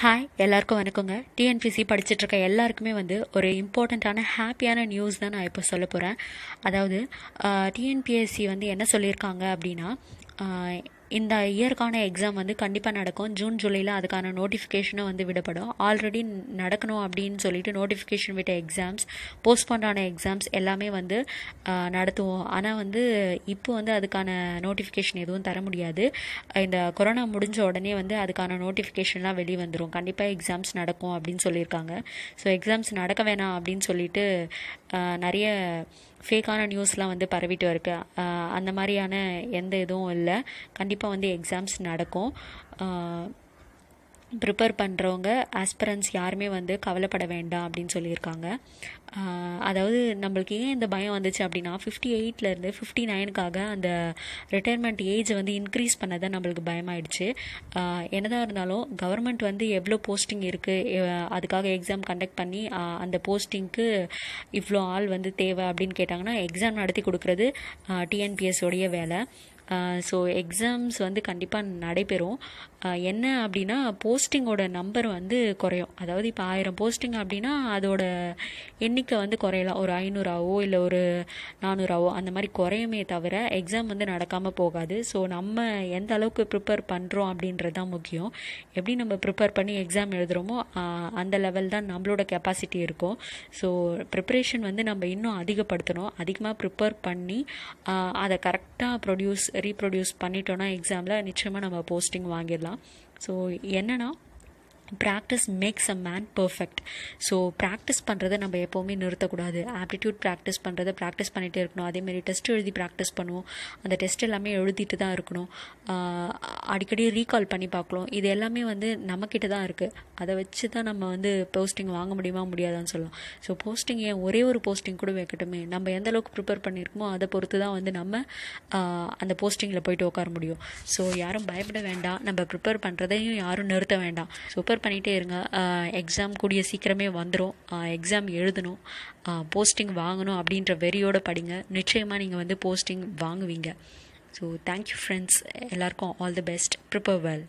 hi எல்லாருக்கும் வணக்கங்க TNPSC படிச்சுட்ருக்க எல்லாருக்குமே வந்து ஒரு இம்பார்ட்டண்ட்டான ஹாப்பியான நியூஸ் தான் நான் இப்போ சொல்ல போகிறேன் அதாவது டிஎன்பிஎஸ்சி வந்து என்ன சொல்லியிருக்காங்க அப்படின்னா இந்த இயர்க்கான எக்ஸாம் வந்து கண்டிப்பாக நடக்கும் ஜூன் ஜூலையில் அதுக்கான நோட்டிஃபிகேஷனும் வந்து விடப்படும் ஆல்ரெடி நடக்கணும் அப்படின்னு சொல்லிட்டு நோட்டிஃபிகேஷன் விட்ட எக்ஸாம்ஸ் போஸ்ட்போன் ஆன எக்ஸாம்ஸ் எல்லாமே வந்து நடத்துவோம் ஆனால் வந்து இப்போ வந்து அதுக்கான நோட்டிஃபிகேஷன் எதுவும் தர முடியாது இந்த கொரோனா முடிஞ்ச உடனே வந்து அதுக்கான நோட்டிஃபிகேஷன்லாம் வெளியே வந்துடும் கண்டிப்பாக எக்ஸாம்ஸ் நடக்கும் அப்படின்னு சொல்லியிருக்காங்க ஸோ எக்ஸாம்ஸ் நடக்க வேணாம் அப்படின்னு சொல்லிட்டு நிறைய ஃபேக்கான நியூஸ்லாம் வந்து பரவிட்டு இருக்கு அந்த மாதிரியான எந்த இதுவும் இல்லை கண்டிப்பாக வந்து எக்ஸாம்ஸ் நடக்கும் ப்ரிப்பேர் பண்ணுறவங்க ஆஸ்பிரன்ஸ் யாருமே வந்து கவலைப்பட வேண்டாம் அப்படின்னு சொல்லியிருக்காங்க அதாவது நம்மளுக்கு ஏன் இந்த பயம் வந்துச்சு அப்படின்னா ஃபிஃப்டி எயிட்லேருந்து ஃபிஃப்டி நைனுக்காக அந்த ரிட்டையர்மெண்ட் ஏஜ் வந்து இன்க்ரீஸ் பண்ண நம்மளுக்கு பயமாயிடுச்சு என்னதான் இருந்தாலும் கவர்மெண்ட் வந்து எவ்வளோ போஸ்டிங் இருக்குது அதுக்காக எக்ஸாம் கண்டக்ட் பண்ணி அந்த போஸ்டிங்க்கு இவ்வளோ ஆள் வந்து தேவை அப்படின்னு கேட்டாங்கன்னா எக்ஸாம் நடத்தி கொடுக்குறது டிஎன்பிஎஸ்ஸோடைய வேலை ஸோ எக்ஸாம்ஸ் வந்து கண்டிப்பாக நடைபெறும் என்ன அப்படின்னா போஸ்டிங்கோட நம்பர் வந்து குறையும் அதாவது இப்போ ஆயிரம் போஸ்டிங் அப்படின்னா அதோட எண்ணிக்கை வந்து குறையலாம் ஒரு ஐநூறாவோ இல்லை ஒரு நானூறாவோ அந்த மாதிரி குறையுமே தவிர எக்ஸாம் வந்து நடக்காமல் போகாது ஸோ நம்ம எந்த அளவுக்கு ப்ரிப்பேர் பண்ணுறோம் அப்படின்றது தான் முக்கியம் எப்படி நம்ம ப்ரிப்பேர் பண்ணி எக்ஸாம் எழுதுகிறோமோ அந்த லெவல் தான் நம்மளோட கெப்பாசிட்டி இருக்கும் ஸோ ப்ரிப்ரேஷன் வந்து நம்ம இன்னும் அதிகப்படுத்தணும் அதிகமாக ப்ரிப்பேர் பண்ணி அதை கரெக்டாக ப்ரொடியூஸ் ரீப்ரொடியூஸ் பண்ணிட்டோன்னா எக்ஸாமில் நிச்சயமாக நம்ம போஸ்டிங் வாங்கிடலாம் ஸோ என்னென்னா practice makes a man perfect so practice பண்ணுறதை நம்ம எப்போவுமே நிறுத்தக்கூடாது ஆப்டிடியூட் ப்ராக்டிஸ் பண்ணுறதை ப்ராக்டிஸ் பண்ணிகிட்டே இருக்கணும் அதேமாரி டெஸ்ட் எழுதி ப்ராக்டிஸ் பண்ணுவோம் அந்த டெஸ்ட் எல்லாமே எழுதிட்டு தான் இருக்கணும் அடிக்கடி ரீகால் பண்ணி பார்க்கணும் இது எல்லாமே வந்து நம்மக்கிட்ட தான் இருக்குது அதை வச்சு தான் நம்ம வந்து போஸ்டிங் வாங்க முடியுமா முடியாதான்னு சொல்லலாம் ஸோ போஸ்டிங் ஏன் ஒரே ஒரு போஸ்டிங் கூட வைக்கட்டுமே நம்ம எந்த அளவுக்கு ப்ரிப்பேர் பண்ணியிருக்கோமோ அதை பொறுத்து தான் வந்து நம்ம அந்த போஸ்டிங்கில் போயிட்டு உட்கார முடியும் ஸோ யாரும் பயப்பட வேண்டாம் நம்ம ப்ரிப்பேர் பண்ணுறதையும் யாரும் நிறுத்த வேண்டாம் சூப்பர் ப்ரிப்பேர் பண்ணிகிட்டே இருங்க எக்ஸாம் கூடிய சீக்கிரமே வந்துடும் எக்ஸாம் எழுதணும் போஸ்டிங் வாங்கணும் அப்படின்ற வெறியோடு படிங்க நிச்சயமாக நீங்கள் வந்து போஸ்டிங் வாங்குவீங்க ஸோ தேங்க்யூ ஃப்ரெண்ட்ஸ் எல்லாருக்கும் all the best prepare well